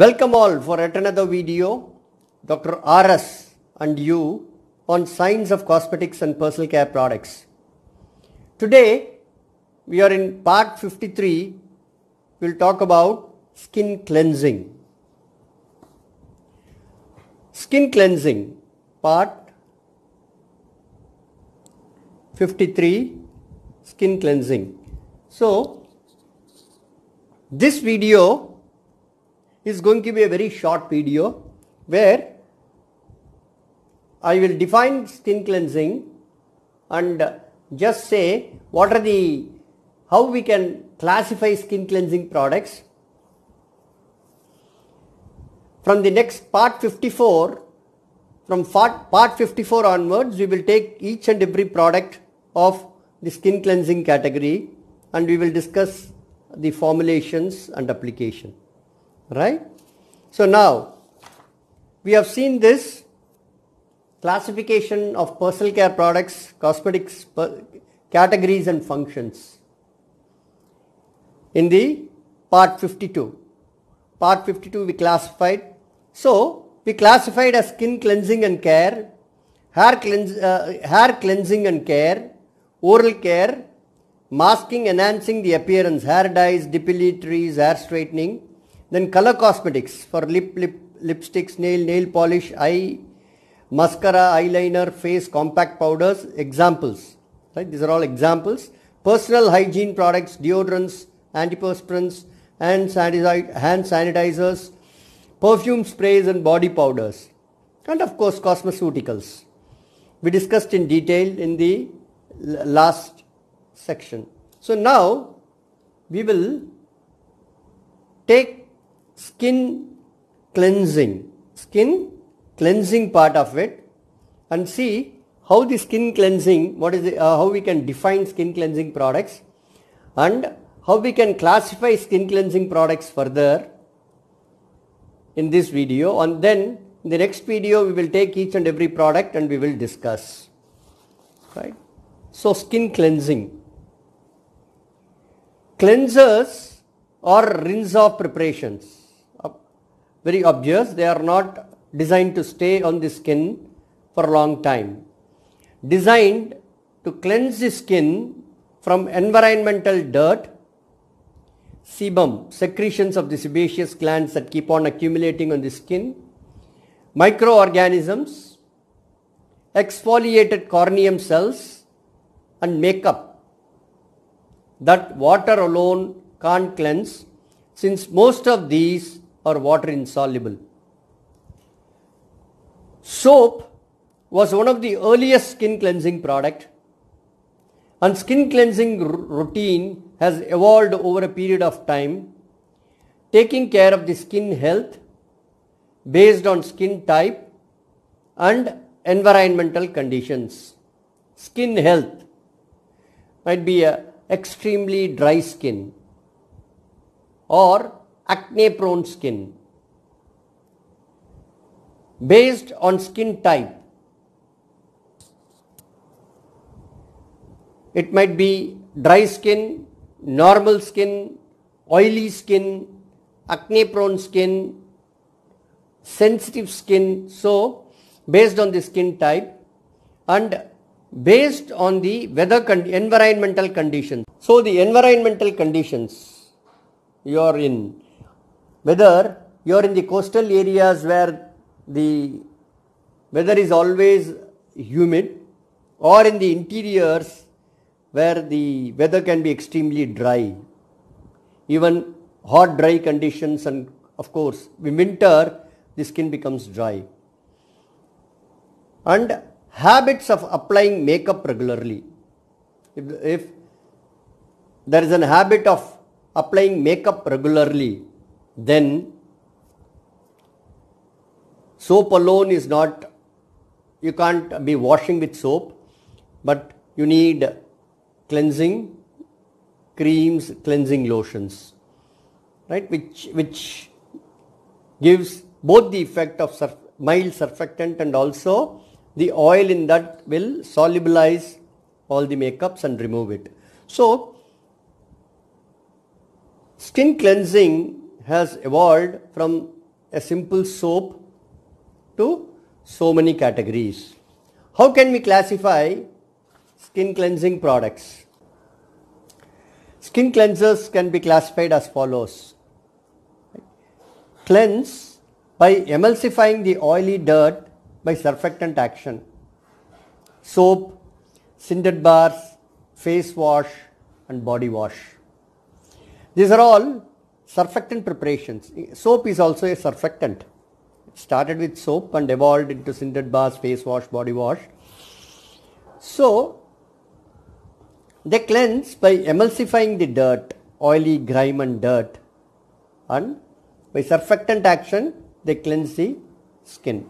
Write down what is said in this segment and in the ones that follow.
Welcome all for yet another video. Dr. RS and you on science of cosmetics and personal care products. Today we are in part 53. We'll talk about skin cleansing. Skin cleansing part 53 skin cleansing. So this video is going to be a very short video where I will define skin cleansing and just say what are the how we can classify skin cleansing products. From the next part 54, from part 54 onwards, we will take each and every product of the skin cleansing category and we will discuss the formulations and application right? So now we have seen this classification of personal care products, cosmetics categories and functions in the part 52. Part 52 we classified. So we classified as skin cleansing and care, hair, cleanse, uh, hair cleansing and care, oral care, masking enhancing the appearance, hair dyes, depilatories, hair straightening, then color cosmetics for lip, lip, lipsticks, nail, nail polish, eye, mascara, eyeliner, face, compact powders, examples. Right? These are all examples. Personal hygiene products, deodorants, antiperspirants, and hand sanitizers, perfume sprays and body powders. And of course, cosmeceuticals. We discussed in detail in the last section. So now we will take skin cleansing, skin cleansing part of it and see how the skin cleansing, what is the, uh, how we can define skin cleansing products and how we can classify skin cleansing products further in this video and then in the next video we will take each and every product and we will discuss right so skin cleansing cleansers or rinse off preparations very obvious they are not designed to stay on the skin for a long time. Designed to cleanse the skin from environmental dirt, sebum, secretions of the sebaceous glands that keep on accumulating on the skin, microorganisms, exfoliated corneum cells and makeup that water alone can't cleanse since most of these or water insoluble. Soap was one of the earliest skin cleansing product and skin cleansing routine has evolved over a period of time taking care of the skin health based on skin type and environmental conditions. Skin health might be a extremely dry skin or acne prone skin. Based on skin type, it might be dry skin, normal skin, oily skin, acne prone skin, sensitive skin. So, based on the skin type and based on the weather con- environmental conditions. So, the environmental conditions you are in whether you are in the coastal areas where the weather is always humid or in the interiors where the weather can be extremely dry. Even hot dry conditions and of course in winter the skin becomes dry. And habits of applying makeup regularly. If, if there is an habit of applying makeup regularly then soap alone is not, you can't be washing with soap, but you need cleansing creams, cleansing lotions, right, which, which gives both the effect of surf, mild surfactant and also the oil in that will solubilize all the makeups and remove it. So, skin cleansing has evolved from a simple soap to so many categories. How can we classify skin cleansing products? Skin cleansers can be classified as follows. Cleanse by emulsifying the oily dirt by surfactant action. Soap, cinder bars, face wash and body wash. These are all surfactant preparations. Soap is also a surfactant. It started with soap and evolved into scented baths, face wash, body wash. So, they cleanse by emulsifying the dirt, oily grime and dirt and by surfactant action they cleanse the skin.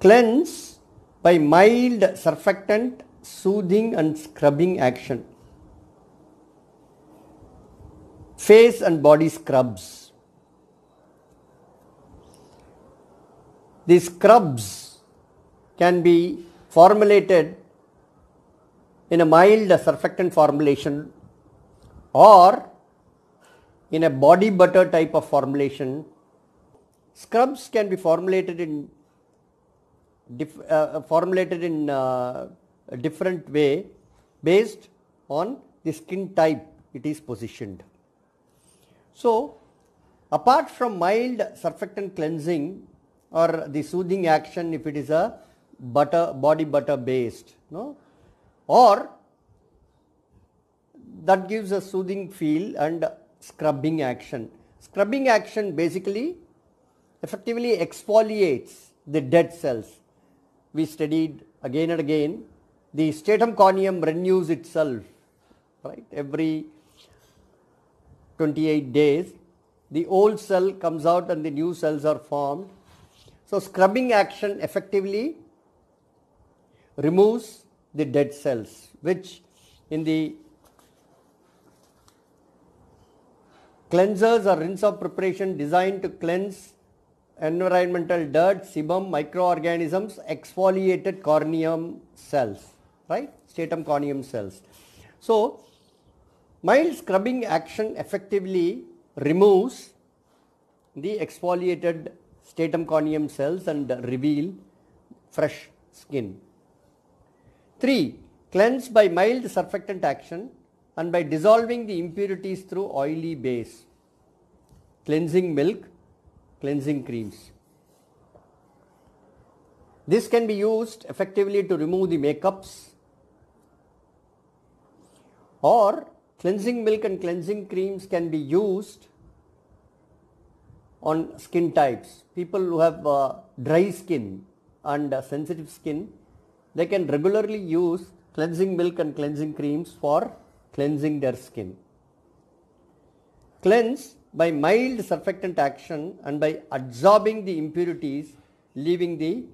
Cleanse by mild surfactant, soothing and scrubbing action. face and body scrubs. These scrubs can be formulated in a mild surfactant formulation or in a body butter type of formulation. Scrubs can be formulated in dif- uh, uh formulated in uh, a different way based on the skin type it is positioned. So, apart from mild surfactant cleansing or the soothing action if it is a butter body butter based no or that gives a soothing feel and scrubbing action scrubbing action basically effectively exfoliates the dead cells we studied again and again the stratum corneum renews itself right every 28 days, the old cell comes out and the new cells are formed. So, scrubbing action effectively removes the dead cells, which in the cleansers or rinse off preparation designed to cleanse environmental dirt, sebum, microorganisms, exfoliated corneum cells, right? Stratum corneum cells. So, Mild scrubbing action effectively removes the exfoliated stratum corneum cells and reveal fresh skin. 3. Cleanse by mild surfactant action and by dissolving the impurities through oily base, cleansing milk, cleansing creams. This can be used effectively to remove the makeups or Cleansing milk and cleansing creams can be used on skin types. People who have uh, dry skin and uh, sensitive skin, they can regularly use cleansing milk and cleansing creams for cleansing their skin. Cleanse by mild surfactant action and by absorbing the impurities, leaving the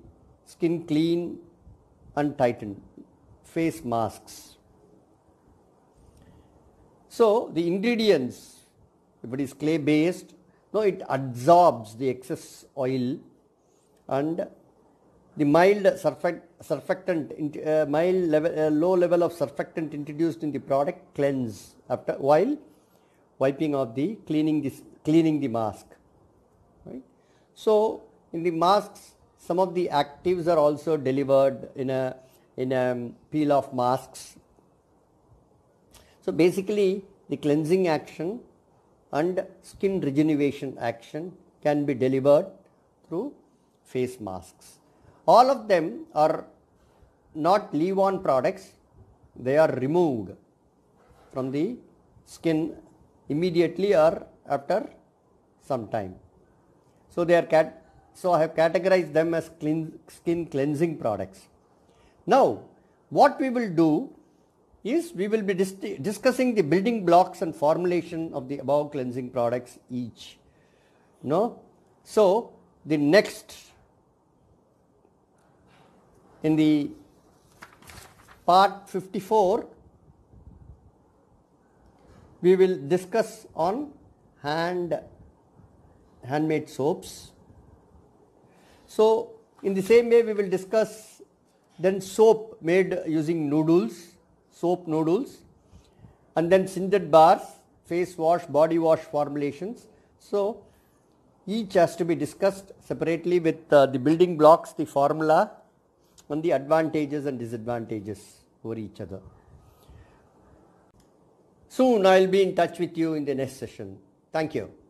skin clean and tightened. Face masks. So, the ingredients, if it is clay based, no, it absorbs the excess oil and the mild surfactant, uh, mild level, uh, low level of surfactant introduced in the product cleanse after while wiping off the cleaning this cleaning the mask. Right? So in the masks, some of the actives are also delivered in a in a um, peel off masks so basically, the cleansing action and skin regeneration action can be delivered through face masks. All of them are not leave on products, they are removed from the skin immediately or after some time. So they are cat so I have categorized them as clean skin cleansing products. Now what we will do is we will be dis discussing the building blocks and formulation of the above cleansing products each. No? So, the next in the part 54 we will discuss on hand handmade soaps. So, in the same way we will discuss then soap made using noodles soap noodles and then scented bars, face wash, body wash formulations. So each has to be discussed separately with uh, the building blocks, the formula and the advantages and disadvantages over each other. Soon I will be in touch with you in the next session. Thank you.